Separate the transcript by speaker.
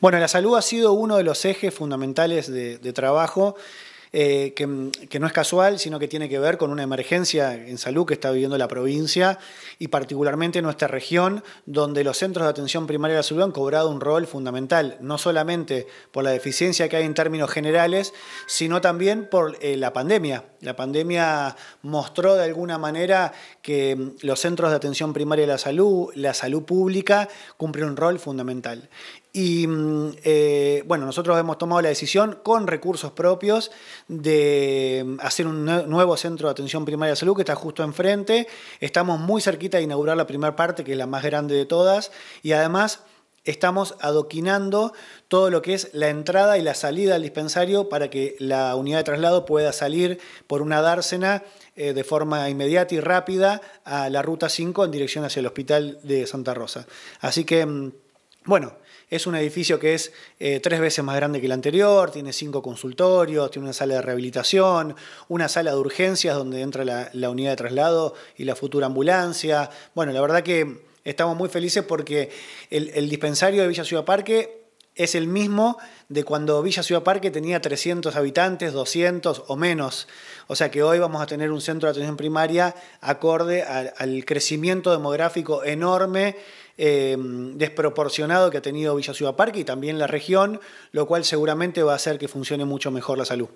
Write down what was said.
Speaker 1: Bueno, la salud ha sido uno de los ejes fundamentales de, trabajo eh, que, no es casual, sino que tiene que ver con una emergencia en salud que está viviendo la provincia y particularmente nuestra región, donde los centros de atención primaria de la salud han cobrado un rol fundamental, no solamente por la deficiencia que hay en términos generales, sino también por eh, la pandemia. La pandemia mostró de alguna manera que los centros de atención primaria de la salud, la salud pública, cumplen un rol fundamental. Y mm, eh, bueno, nosotros hemos tomado la decisión con recursos propios de mm, hacer un nuevo centro de atención primaria de salud que está justo enfrente. Estamos muy cerquita de inaugurar la primera parte, que es la más grande de todas, y además estamos adoquinando todo lo que es la entrada y la salida al dispensario para que la unidad de traslado pueda salir por una dársena eh, de forma inmediata y rápida a la ruta 5 en dirección hacia el hospital de Santa Rosa. Así que mm, bueno, es un edificio que es eh, tres veces más grande que el anterior, tiene cinco consultorios, tiene una sala de rehabilitación, una sala de urgencias donde entra la, unidad de traslado y la futura ambulancia. Bueno, la verdad que estamos muy felices porque el, el dispensario de Villa Ciudad Parque es el mismo de cuando Villa Ciudad Parque tenía 300 habitantes, 200 o menos. O sea que hoy vamos a tener un centro de atención primaria acorde al, crecimiento demográfico enorme, em, desproporcionado que ha tenido Villa Ciudad Parque y también la región, lo cual seguramente va a hacer que funcione mucho mejor la salud.